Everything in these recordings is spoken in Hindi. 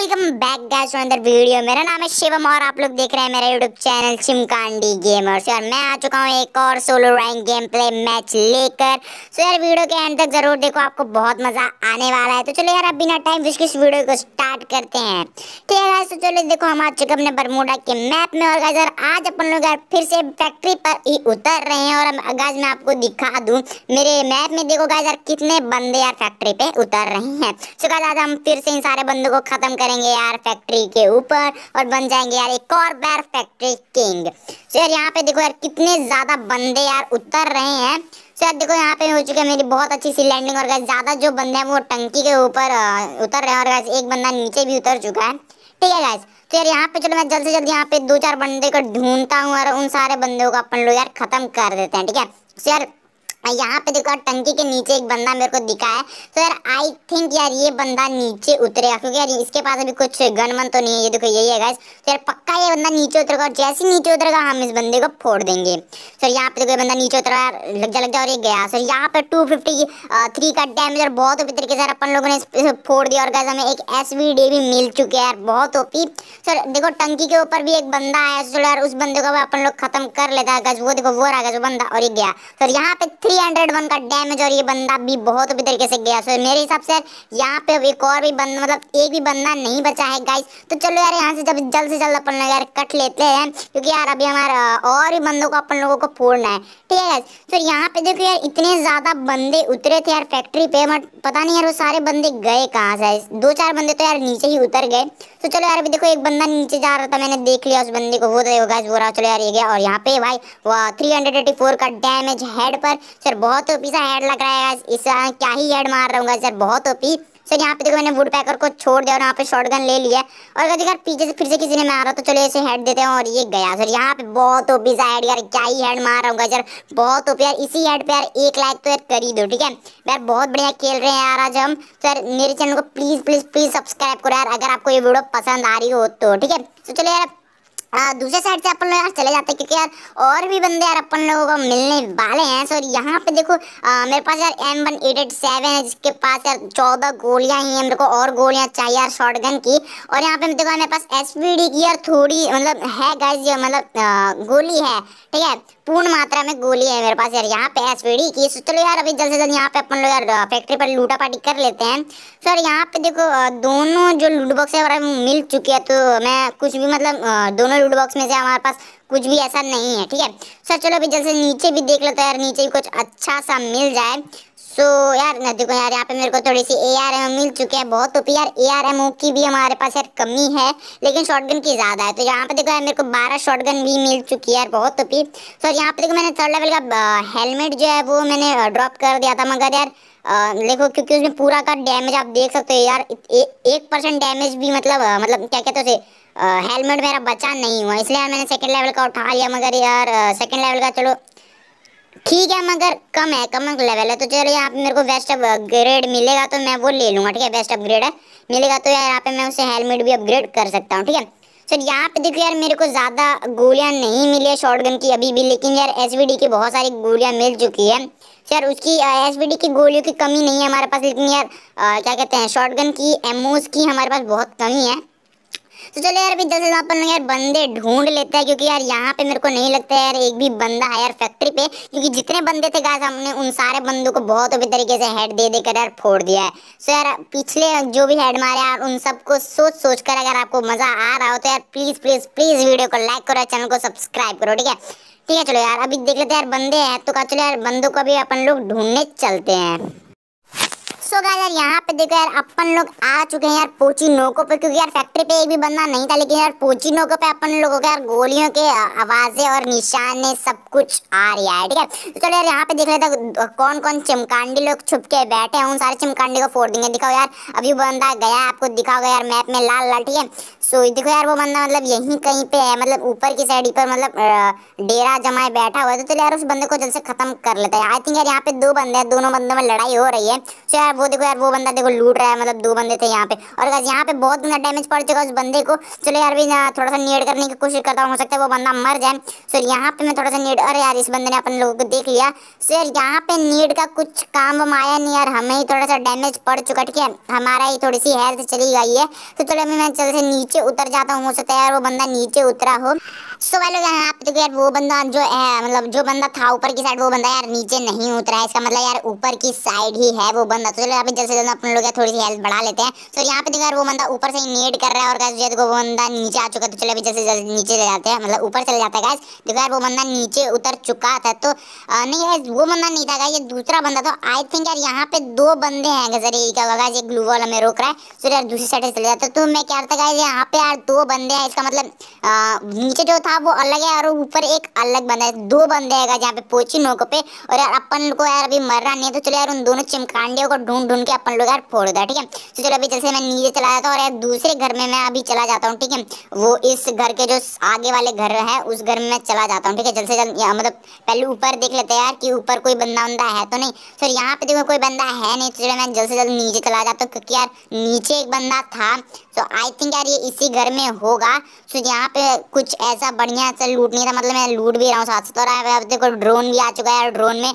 वेलकम बैक गाइस अंदर वीडियो मेरा नाम है शिवम और आप लोग देख रहे हैं मेरा यूट्यूब चैनल चिमकांडी गेमर्स यार मैं आ चुका हूँ एक और solo rank game play match लेकर सो यार वीडियो के एंड तक जरूर देखो आपको बहुत मजा आने वाला है तो चलो यार अब बिना टाइम वेस्ट इस वीडियो को स्टार्ट करते हैं ठीक है गाइस तो चलो देखो हम आ चुके अपने बरमोडा के मैप में और गाइस यार आज अपन लोग यार फिर से फैक्ट्री पर ही उतर रहे हैं और गाइस मैं आपको दिखा दूँ मेरे मैप में देखो गाइस यार कितने बंदे यार फैक्ट्री पे उतर रहे हैं सो गाइस आज हम फिर से इन सारे बंदों को खत्म करें करेंगे यार फैक्ट्री के ऊपर और बन जाएंगे यार एक और बार फैक्ट्री किंग सो यार यहाँ पे देखो यार कितने ज़्यादा बंदे यार उतर रहे हैं सो यार देखो यहाँ पे हो चुके है मेरी बहुत अच्छी सी लैंडिंग और गैस ज़्यादा जो बंदे हैं वो टंकी के ऊपर उतर रहे हैं और गैस एक बंदा नीचे भी उतर चुका है ठीक है गैस तो यार यहाँ पे चलो मैं जल्द से जल्द यहाँ पे दो चार बंदे को ढूंढता हूँ और उन सारे बंदों को अपन लोग यार ख़त्म कर देते हैं ठीक है सो यार और यहाँ पे देखो टंकी के नीचे एक बंदा मेरे को दिखा है तो यार आई थिंक यार ये बंदा नीचे उतरेगा क्योंकि यार इसके पास अभी कुछ गन मन तो नहीं है ये देखो यही है गाइस तो यार पक्का ये बंदा नीचे उतरेगा और जैसे नीचे उतरेगा हम इस बंदे को फोड़ देंगे सर तो यहाँ पे देखो बंदा नीचे उतरा यार लग जा लग जा और ये गया सर तो यहाँ पे टू फिफ्टी थ्री का डैमेज और बहुत ओपी तरीके से यार अपन लोगों ने फोड़ दिया और गैस हमें एक एस भी मिल चुके हैं यार बहुत ओपी सर तो देखो टंकी के ऊपर भी एक बंदा आया चलो यार उस बंदे को अपन लोग खत्म कर लेता है गज वो देखो वो रहा गज वो बंदा और ये गया सर यहाँ पे थ्री हंड्रेड वन का डैमेज और ये बंदा भी बहुत अभी तरीके से गया सो मेरे हिसाब से यहाँ पे एक और भी बंदा मतलब एक भी बंदा नहीं बचा है गाइस तो चलो यार यहाँ से जब जल्द से जल्द अपन लोग यार कट लेते हैं क्योंकि यार अभी हमारा और भी बंदों को अपन लोगों को फोड़ना है ठीक है गाइस तो यहाँ पे देखो यार इतने ज़्यादा बंदे उतरे थे यार फैक्ट्री पे बट पता नहीं यार वो सारे बंदे गए कहाँ से दो चार बंदे तो यार नीचे ही उतर गए तो चलो यार अभी देखो एक बंदा नीचे जा रहा था मैंने देख लिया उस बंदे को वो तो गाइस बोल रहा चलो यार ये गया और यहाँ पे भाई वो थ्री का डैमेज हेड पर सर बहुत ओपी सा हेड लग रहा है इस क्या ही हेड मार रहा हूँ सर बहुत ओपी सर यहाँ पे देखो मैंने वुड पैकर को छोड़ दिया और यहाँ पे शॉटगन ले लिया और अगर यार पीछे से फिर से किसी ने मारा तो चलो ऐसे हेड देते हैं और ये गया सर यहाँ पे बहुत ओपी सा हेड यार क्या ही हेड मार रहा हूँ सर बहुत ओपी यार इसी हेड पे यार एक लाइक तो यार कर ही दो ठीक है यार बहुत बढ़िया खेल रहे हैं यार आज हम सर मेरे चैनल को प्लीज़ प्लीज़ प्लीज़ सब्सक्राइब करो यार अगर आपको ये वीडियो पसंद आ रही हो तो ठीक है तो चलो यार दूसरे साइड से अपन लोग यार चले जाते हैं क्योंकि यार और भी बंदे यार अपन लोगों को मिलने वाले हैं सो यहाँ पे देखो आ, मेरे पास यार M one eight eight seven है जिसके पास यार चौदह गोलियाँ ही हैं मेरे को और गोलियाँ चाहिए यार शॉर्ट गन की और यहाँ पे देखो मेरे पास एस की यार थोड़ी मतलब है गाइज मतलब गोली है ठीक है पूर्ण मात्रा में गोली है मेरे पास यार यहाँ पे एस की चलो यार अभी जल्द से जल्द यहाँ पे अपन लोग यार फैक्ट्री पर लूटा पाटी कर लेते हैं सर यहाँ पे देखो दोनों जो लूट बॉक्स है हमारा मिल चुके हैं तो मैं कुछ भी मतलब दोनों लूट बॉक्स में से हमारे पास कुछ भी ऐसा नहीं है ठीक है सर चलो अभी जल्द से नीचे भी देख लेते हैं यार नीचे भी कुछ अच्छा सा मिल जाए सो so, यार ना देखो यार यहाँ पे मेरे को थोड़ी सी ए आर एम मिल चुके हैं बहुत तो यार ए आर एम की भी हमारे पास यार कमी है लेकिन शॉटगन की ज़्यादा है तो यहाँ पे देखो यार मेरे को बारह शॉटगन भी मिल चुकी है यार बहुत तो पी सर यहाँ पे देखो मैंने थर्ड लेवल का हेलमेट जो है वो मैंने ड्रॉप कर दिया था मगर यार देखो क्योंकि उसमें पूरा का डैमेज आप देख सकते हो यार एक परसेंट डैमेज भी मतलब मतलब क्या कहते हो हेलमेट मेरा बचा नहीं हुआ इसलिए मैंने सेकेंड लेवल का उठा लिया मगर यार सेकेंड लेवल का चलो ठीक है मगर कम है कम लेवल है तो चलो यहाँ पे मेरे को बेस्ट अपग्रेड मिलेगा तो मैं वो ले लूँगा ठीक है बेस्ट अपग्रेड है मिलेगा तो यार यहाँ पे मैं उसे हेलमेट भी अपग्रेड कर सकता हूँ ठीक है सर यहाँ पे देखो यार मेरे को ज़्यादा गोलियाँ नहीं मिली है गन की अभी भी लेकिन यार एस की बहुत सारी गोलियाँ मिल चुकी है सर तो उसकी एस की गोलियों की कमी नहीं है हमारे पास लेकिन यार क्या कहते हैं गन की एमओज की हमारे पास बहुत कमी है तो चलो यार अभी दस अपन यार बंदे ढूंढ लेते हैं क्योंकि यार यहाँ पे मेरे को नहीं लगता है यार एक भी बंदा है यार फैक्ट्री पे क्योंकि जितने बंदे थे गाय हमने उन सारे बंदों को बहुत अभी तरीके से हेड दे देकर यार फोड़ दिया है सो यार पिछले जो भी हेड मारे यार उन सबको सोच सोच कर अगर आपको मज़ा आ रहा हो तो यार प्लीज़ प्लीज़ प्लीज़ वीडियो को लाइक करो चैनल को सब्सक्राइब करो ठीक है ठीक है चलो यार अभी देख लेते हैं यार बंदे हैं तो कहा चलो यार बंदों को अभी अपन लोग ढूंढने चलते हैं सो so यार यहाँ पे देखो यार अपन लोग आ चुके हैं यार पोची नोको पे क्योंकि यार फैक्ट्री पे एक भी बंदा नहीं था लेकिन यार पोची नोको पे अपन लोगों के यार गोलियों के आवाजें और निशाने सब कुछ आ रही है ठीक है तो चलो यार यहाँ पे देख लेते कौन कौन चिमकांडी लोग छुप के बैठे हैं उन सारे चिमकांडी को फोड़ देंगे दिखाओ यार अभी बंदा गया आपको दिखाओ यार मैप में लाल लाल ठीक है सो देखो यार वो बंदा मतलब यहीं कहीं पे है मतलब ऊपर की साइड पर मतलब डेरा जमाए बैठा हुआ है तो चलो यार उस बंदे को जल्द से खत्म कर लेते हैं आई थिंक यार यहाँ पे दो बंदे हैं दोनों बंदों में लड़ाई हो रही है सो यार वो देखो यार वो बंदा देखो लूट रहा है मतलब दो बंदे थे यहाँ पे और यहाँ पे बहुत ज्यादा डैमेज पड़ चुका उस बंदे को चलो यार भी थोड़ा सा नेट करने की कोशिश करता हूँ हो सकता है वो बंदा मर जाए सो यहाँ पे मैं थोड़ा सा नेट अरे यार इस बंदे ने अपन लोगों को देख लिया सो यार यहाँ पे नीड का कुछ काम वाम आया नहीं यार हमें ही थोड़ा सा डैमेज पड़ चुका ठीक है हमारा ही थोड़ी सी हेल्थ चली गई है तो चलो मैं चल से नीचे उतर जाता हूँ हो सकता है यार वो बंदा नीचे उतरा हो सो तो so, वालों यहाँ पे देखो तो यार वो बंदा जो है मतलब जो बंदा था ऊपर की साइड वो बंदा यार नीचे नहीं उतरा है इसका मतलब यार ऊपर की साइड ही है वो बंदा तो चलो अभी जल्द से जल्द अपने लोग थोड़ी सी हेल्थ बढ़ा लेते हैं तो यहाँ पे देखो यार वो बंदा ऊपर से ही नेट कर रहा है और गाइस देखो वो बंदा नीचे आ चुका तो चलो अभी जल्द से जल्द नीचे ले जाते हैं मतलब ऊपर चले जाता है गाइस देखो यार वो बंदा नीचे उतर चुका था तो नहीं गाइस वो बंदा नहीं था गाइस ये दूसरा बंदा तो आई थिंक यार यहाँ पे दो बंदे हैं गजर यही क्या होगा ये ग्लू वाला में रोक रहा है सो तो यार दूसरी साइड से चले जाता है तो मैं क्या था गाइस यहाँ पे यार दो बंदे हैं इसका मतलब नीचे जो था वो अलग है और ऊपर एक अलग बंदा है दो बंदे है जहाँ पे पोची नोको पे और यार अपन को यार अभी मर रहा नहीं तो चलो यार उन दोनों चिमकांडियों को ढूंढ ढूंढ के अपन लोग यार फोड़ दिया ठीक है तो चलो अभी जैसे मैं नीचे चला जाता हूँ और यार दूसरे घर में मैं अभी चला जाता हूँ ठीक है वो इस घर के जो आगे वाले घर है उस घर में चला जाता हूँ ठीक है जल्द से जल्द मतलब पहले ऊपर देख लेते हैं यार कि ऊपर कोई बंदा बंदा है तो नहीं सर तो यहाँ पे देखो कोई बंदा है नहीं तो चलो मैं जल्द से जल्द नीचे चला जाता हूँ क्योंकि यार नीचे एक बंदा था तो आई थिंक यार ये इसी घर में होगा तो यहाँ पे कुछ ऐसा बढ़िया से लूट नहीं था मतलब मैं लूट भी रहा हूँ साथ साथ तो और अब देखो ड्रोन भी आ चुका है और ड्रोन में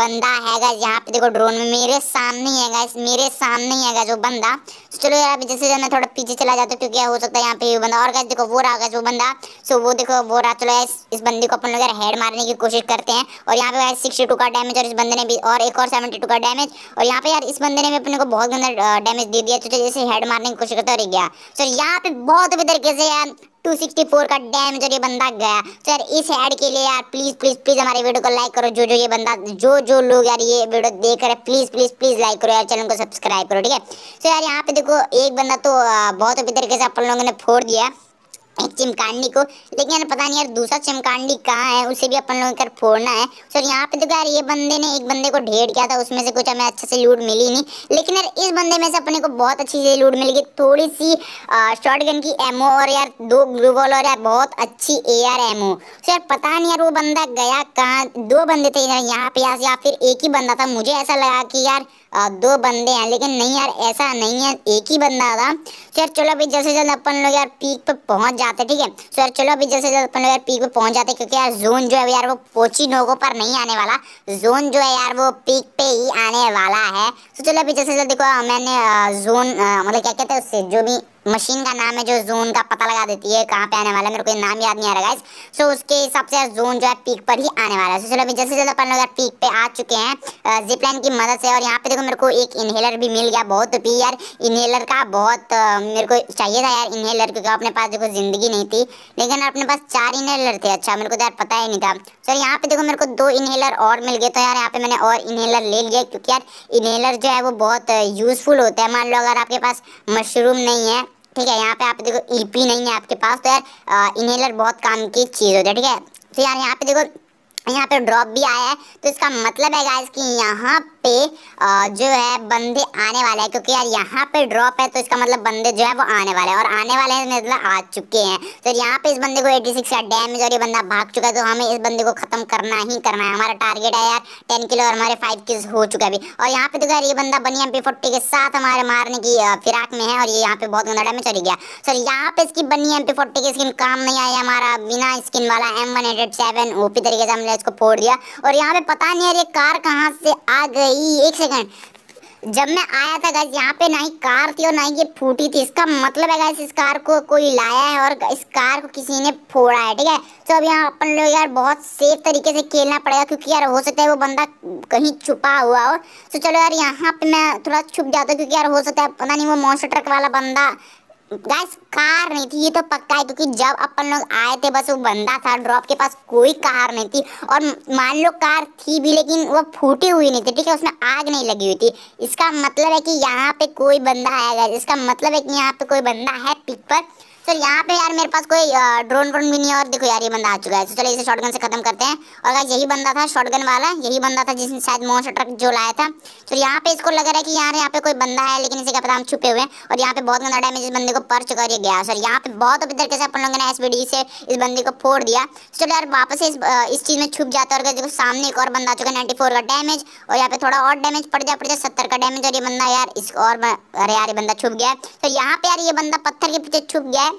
बंदा है गाइस यहाँ पे देखो ड्रोन में मेरे सामने ही है गाइस मेरे सामने ही है गाइस वो बंदा तो चलो यार अभी जैसे मैं थोड़ा पीछे चला जाता हूँ क्योंकि हो सकता है यहाँ पे बंदा और गाइस देखो वो रहा गाइस वो बंदा सो वो देखो वो रहा चलो गाइस इस बंदी को अपन लोग हेड मारने की कोशिश करते हैं और यहाँ पे गाइस सिक्सटी टू का डैमेज और इस बंदे ने भी और एक और सेवेंटी टू का डैमेज और यहाँ पे यार इस बंदे ने भी अपने को बहुत गंदा डैमेज दे दिया तो जैसे हेड मारने की कोशिश करता और गया सर यहाँ पे बहुत तरीके से यार 264 का डैमेज और ये बंदा गया सर इस ऐड के लिए यार प्लीज़ प्लीज़ प्लीज़ हमारे वीडियो को लाइक करो जो जो ये बंदा जो जो लोग यार ये वीडियो देख रहे हैं प्लीज़ प्लीज़ प्लीज़ लाइक करो यार चैनल को सब्सक्राइब करो ठीक है सर यार यहाँ पे देखो एक बंदा तो बहुत अभी तरीके से अपन लोगों ने फोड़ दिया एक चिमकांडी को लेकिन यार पता नहीं यार दूसरा चिमकांडी कहाँ है उसे भी अपन लोगों कर फोड़ना है सर यहाँ पे तो यार ये बंदे ने एक बंदे को ढेर किया था उसमें से कुछ हमें अच्छे से लूट मिली नहीं लेकिन यार इस बंदे में से अपने को बहुत अच्छी से लूट मिल गई थोड़ी सी शॉर्ट गन की एमओ और यार दो ग्लूबॉल और यार बहुत अच्छी ए आर एमओ सर यार पता नहीं यार वो बंदा गया कहाँ दो बंदे थे यहाँ पे या फिर एक ही बंदा था मुझे ऐसा लगा कि यार दो बंदे हैं लेकिन नहीं यार ऐसा नहीं है एक ही बंदा था तो यार चलो अभी जैसे जल्द अपन लोग यार पीक पे पहुंच जाते ठीक है तो यार चलो अभी जैसे जल्द अपन लोग यार पीक पे पहुंच जाते क्योंकि यार जोन जो है यार वो पोची नोगो पर नहीं आने वाला जोन जो है यार वो पीक पे ही आने वाला है तो चलो अभी जैसे जल्द देखो मैंने जोन मतलब क्या कहते हैं उससे जो भी मशीन का नाम है जो जोन का पता लगा देती है कहाँ पे आने वाला है मेरे को नाम याद नहीं आ रहा है सो so, उसके हिसाब से जोन जो है पीक पर ही आने वाला है so, तो चलो अभी जल्द जल्द अपन लोग पीक पे आ चुके हैं जिपलाइन की मदद से और यहाँ पे देखो मेरे को एक इन्हेलर भी मिल गया बहुत पी यार इन्हेलर का बहुत मेरे को चाहिए था यार इन्हेलर क्योंकि अपने पास देखो ज़िंदगी नहीं थी लेकिन अपने पास चार इन्हेलर थे अच्छा मेरे को तो यार पता ही नहीं था सर यहाँ पे देखो मेरे को दो इन्हेलर और मिल गए तो यार यहाँ पे मैंने और इन्हेलर ले लिया क्योंकि यार इन्हेलर जो है वो बहुत यूज़फुल होता है मान लो अगर आपके पास मशरूम नहीं है ठीक है यहाँ पे आप देखो ईपी e नहीं है आपके पास तो यार इन्हेलर बहुत काम की चीज़ होती है ठीक है तो यार यहाँ पे देखो यहाँ पे ड्रॉप भी आया है तो इसका मतलब है गाइस कि यहाँ पे जो है बंदे आने वाले हैं क्योंकि यार यहाँ पे ड्रॉप है तो इसका मतलब बंदे जो है वो आने वाले हैं और आने वाले हैं मतलब आ चुके हैं तो यहाँ पे इस बंदे को 86 सिक्स डैमेज और ये बंदा भाग चुका है तो हमें इस बंदे को खत्म करना ही करना है हमारा टारगेट है यार टेन किलो और हमारे फाइव किल्स हो चुका है अभी और यहाँ पे देखो तो यार ये बंदा बनी एम के साथ हमारे मारने की फिराक में है और ये यहाँ पे बहुत गंदा डैमेज चली गया सर यहाँ पे इसकी बनी एम की स्किन काम नहीं आई हमारा बिना स्किन वाला एम वन तरीके से हमने इसको फोड़ दिया और यहाँ पे पता नहीं यार ये कार कहाँ से आ गई भाई एक सेकंड जब मैं आया था गैस यहाँ पे ना ही कार थी और ना ही ये फूटी थी इसका मतलब है गैस इस कार को कोई लाया है और इस कार को किसी ने फोड़ा है ठीक है तो अब यहाँ अपन लोग यार बहुत सेफ तरीके से खेलना पड़ेगा क्योंकि यार हो सकता है वो बंदा कहीं छुपा हुआ हो तो चलो यार यहाँ पे मैं थोड़ा छुप जाता हूँ क्योंकि यार हो सकता है पता नहीं वो मॉन्स्टर ट्रक वाला बंदा गाइस कार नहीं थी ये तो पक्का है क्योंकि जब अपन लोग आए थे बस वो बंदा था ड्रॉप के पास कोई कार नहीं थी और मान लो कार थी भी लेकिन वो फूटी हुई नहीं थी ठीक है उसमें आग नहीं लगी हुई थी इसका मतलब है कि यहाँ पे कोई बंदा आया गया इसका मतलब है कि यहाँ पे कोई बंदा है पिक पर सर यहाँ पे यार मेरे पास कोई ड्रोन व्रोन भी नहीं है और देखो यार ये बंदा आ चुका है तो चलो इसे शॉटगन से खत्म करते हैं और अगर यही बंदा था शॉटगन वाला यही बंदा था जिसने शायद मोस्ट ट्रक जो लाया था तो यहाँ पे इसको लग रहा है कि यार यहाँ पे कोई बंदा है लेकिन इसे क्या पता हम छुपे हुए हैं और यहाँ पे बहुत गंदा डैमेज इस बंदे को पर चुका है गया सर यहाँ पे बहुत अभी तरीके से अपन लोगों ने एस से इस बंदे को फोड़ दिया तो चलो यार वापस इस इस चीज़ में छुप जाता है और देखो सामने एक और बंदा आ चुका है नाइन्टी का डैमेज और यहाँ पे थोड़ा और डैमेज पड़ जाए पड़ जाए सत्तर का डैमेज और ये बंदा यार इसको और अरे यार ये बंदा छुप गया तो यहाँ पे यार ये बंदा पत्थर के पीछे छुप गया है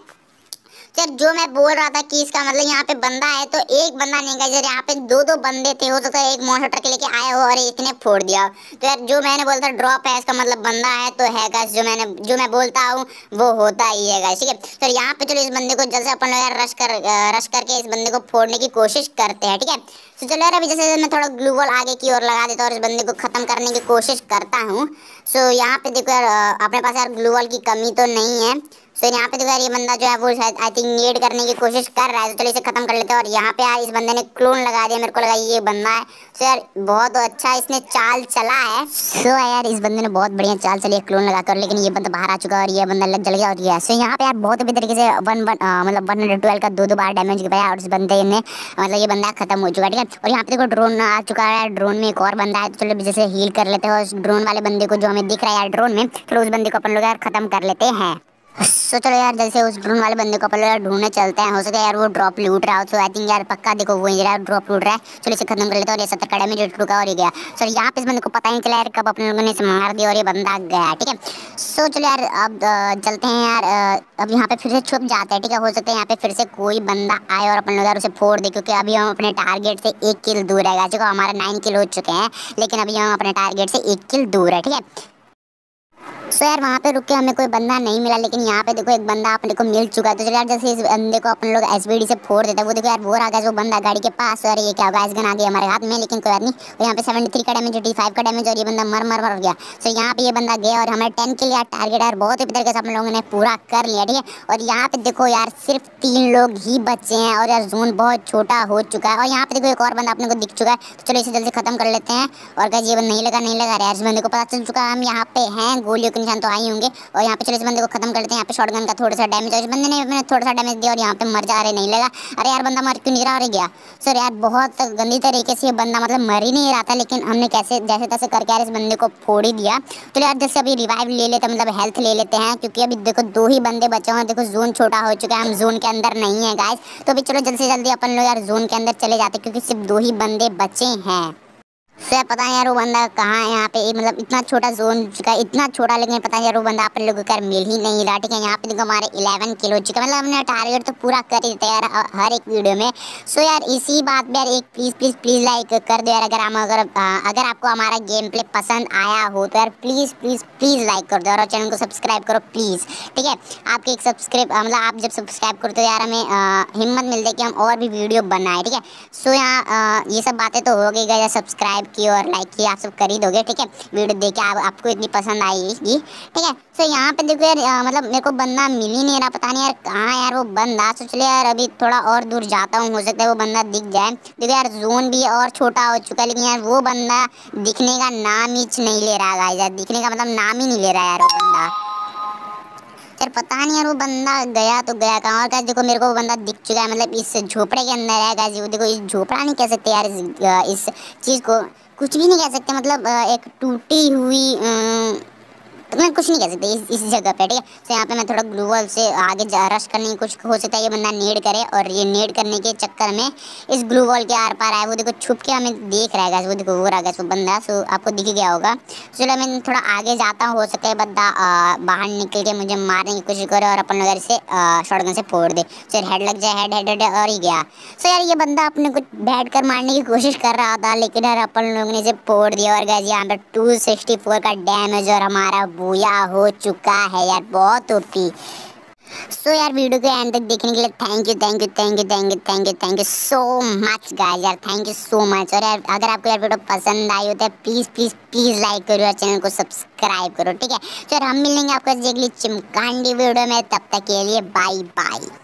सर जो मैं बोल रहा था कि इसका मतलब यहाँ पे बंदा है तो एक बंदा नहीं गया यहाँ पे दो दो बंदे थे हो सकता है एक मोटर ट्रक लेके आए हो और इसने फोड़ दिया तो यार जो मैंने बोला था ड्रॉप है इसका मतलब बंदा है तो है गैस जो मैंने जो मैं बोलता हूँ वो होता ही है ठीक है सर यहाँ पे चलो इस बंदे को जल्द से अपन लोग रश कर रश करके इस बंदे को फोड़ने की कोशिश करते हैं ठीक है तो चलो यार अभी जैसे मैं थोड़ा ग्लूबॉल आगे की ओर लगा देता हूँ और इस बंदे को ख़त्म करने की कोशिश करता हूँ सो यहाँ पे देखो यार अपने पास यार ग्लूबल की कमी तो नहीं है सो यहाँ पे देखो यार ये बंदा जो है वो शायद आई थिंक नेट करने की कोशिश कर रहा है तो चलो इसे खत्म कर लेते हैं और यहाँ पे यार इस बंदे ने क्लोन लगा दिया मेरे को लगा ये बंदा है सो यार बहुत अच्छा इसने चाल चला है सो यार इस बंदे ने बहुत बढ़िया चाल चली क्लोन लगा कर लेकिन ये बंदा बाहर आ चुका और ये बंदा लग जल गया और ये सो यहाँ पे यार बहुत अभी तरीके से वन वन मतलब वन हंड्रेड ट्वेल्व का दो दो बार डैमेज गया और इस बंदे ने मतलब ये बंदा खत्म हो चुका है ठीक है और यहाँ पे देखो ड्रोन आ चुका है ड्रोन में एक और बंदा है तो चलो जैसे हील कर लेते हैं और ड्रोन वाले बंदे को जो हमें दिख रहा है यार ड्रोन में फिर उस बंदे को अपन लोग यार खत्म कर लेते हैं सो चलो यार जैसे उस ड्रोन वाले बंदे को अपन यार ढूंढने चलते हैं हो सकता है यार वो ड्रॉप लूट रहा हो तो आई थिंक यार पक्का देखो वो यार ड्रॉप लूट रहा है चलो इसे खत्म कर लेते हैं और ये सत्तर कड़े में जो रुका और ही गया सो यहाँ पे इस बंदे को पता नहीं चला यार कब अपने लोगों ने इसे मार दिया और ये बंदा गया ठीक है सो चलो यार अब चलते हैं यार अब यहाँ पे फिर से छुप जाते हैं ठीक है हो सकता है यहाँ पे फिर से कोई बंदा आए और अपन लोग यार उसे फोड़ दे क्योंकि अभी हम अपने टारगेट से एक किल दूर है देखो हमारा नाइन किल हो चुके हैं लेकिन अभी हम अपने टारगेट से एक किल दूर है ठीक है तो यार वहाँ पे रुक के हमें कोई बंदा नहीं मिला लेकिन यहाँ पे देखो एक बंदा अपने को मिल चुका है तो चलो यार जैसे इस बंदे को अपने लोग एस से फोड़ देते हैं वो देखो यार वो आ गया जो बंदा गाड़ी के पास और ये क्या होगा एस गन आ गया हमारे हाथ में लेकिन कोई बात नहीं और तो यहाँ पे सेवेंटी थ्री का डैमेज एटी फाइव का डैमेज और ये बंदा मर मर मर गया सो तो यहाँ पे ये बंदा गया और हमारे टेन के लिए टारगेट है बहुत ही तरीके से अपने लोगों ने पूरा कर लिया ठीक है और यहाँ पे देखो यार सिर्फ तीन लोग ही बच्चे हैं और यार जोन बहुत छोटा हो चुका है और यहाँ पे देखो एक और बंदा अपने को दिख चुका है तो चलो इसे जल्दी खत्म कर लेते हैं और क्या ये बंद नहीं लगा नहीं लगा यार इस बंदे को पता चल चुका है हम यहाँ पे हैं गोलियों के निशान तो आई होंगे और यहाँ पे चलो इस बंदे को खत्म करते हैं यहाँ पे शॉटगन का थोड़ा सा डैमेज और इस बंदे ने मैंने थोड़ा सा डैमेज दिया और यहाँ पे मर जा रहे नहीं लगा अरे यार बंदा मर क्यों नहीं रहा गया सर यार बहुत गंदी तरीके से बंदा मतलब मर ही नहीं रहा था लेकिन हमने कैसे जैसे तैसे करके यार इस बंदे को फोड़ ही दिया तो यार जैसे अभी रिवाइव ले लेते मतलब हेल्थ ले लेते हैं क्योंकि अभी देखो दो ही बंदे बचे हुए देखो जोन छोटा हो चुका है हम जोन के अंदर नहीं है गाय तो अभी चलो जल्दी से जल्दी अपन लोग यार जोन के अंदर चले जाते क्योंकि सिर्फ दो ही बंदे बचे हैं सर पता है यार वो बंदा कहाँ है यहाँ पे मतलब इतना छोटा जोन चुका है इतना छोटा लेकिन पता है यार वो बंदा आप लोगों का मिल ही नहीं रहा ठीक है यहाँ पे देखो हमारे इलेवन किल हो चुका है मतलब हमने टारगेट तो पूरा कर ही देता यार हर एक वीडियो में सो यार इसी बात पर यार एक प्लीज़ प्लीज़ प्लीज़ लाइक कर दो यार अगर हम अगर अगर आपको हमारा गेम प्ले पसंद आया हो तो यार प्लीज़ प्लीज़ प्लीज़ लाइक कर दो और चैनल को सब्सक्राइब करो प्लीज़ ठीक है आपके एक सब्सक्राइब मतलब आप जब सब्सक्राइब करते हो यार हमें हिम्मत मिलती है कि हम और भी वीडियो बनाए ठीक है सो यहाँ ये सब बातें तो हो गई गई सब्सक्राइब सब्सक्राइब और लाइक की आप सब कर ही दोगे ठीक है वीडियो देखे आप, आपको इतनी पसंद आएगी ठीक है सो यहाँ पे देखो यार आ, मतलब मेरे को बंदा मिल ही नहीं रहा पता नहीं यार कहाँ यार वो बंदा सोच लिया यार अभी थोड़ा और दूर जाता हूँ हो सकता है वो बंदा दिख जाए देखो यार जोन भी और छोटा हो चुका है लेकिन यार वो बंदा दिखने का नाम ही नहीं ले रहा है यार दिखने का मतलब नाम ही नहीं ले रहा यार वो बंदा यार पता नहीं यार वो बंदा गया तो गया कहाँ और देखो मेरे को वो बंदा दिख चुका है मतलब इस झोपड़े के अंदर है गाजी वो देखो इस झोपड़ा नहीं कह सकते यार इस, इस चीज़ को कुछ भी नहीं कह सकते मतलब एक टूटी हुई तो मैं कुछ नहीं कह सकते इस, इस जगह पे ठीक है तो यहाँ पे मैं थोड़ा ग्लू वॉल से आगे जा रश करने की कुछ हो सकता है ये बंदा नेड करे और ये नेड करने के चक्कर में इस ग्लू वॉल के आर पार आया वो देखो छुप के हमें देख रहा है वो देखो वो रहा वो बंदा सो आपको दिख गया होगा चलो मैं थोड़ा आगे जाता हूँ हो है बंदा बाहर निकल के मुझे मारने की कोशिश करे और अपन लोग से शॉटगन से फोड़ दे सर हेड लग जाए हेड हेड और ही गया सो यार ये बंदा अपने कुछ बैठ कर मारने की कोशिश कर रहा था लेकिन यार अपन लोगों ने इसे फोड़ दिया और गया यहाँ पर टू का डैमेज और हमारा बुया हो चुका है यार बहुत ओपी सो so, यार वीडियो के एंड तक देखने के लिए thank you thank you thank you thank you thank you thank you so much guys यार थैंक यू सो मच और यार अगर आपको यार वीडियो पसंद आई हो तो प्लीज़ प्लीज़ प्लीज़ लाइक करो और चैनल को सब्सक्राइब करो ठीक है तो यार हम मिलेंगे आपको अगली चिमकांडी वीडियो में तब तक के लिए बाय बाय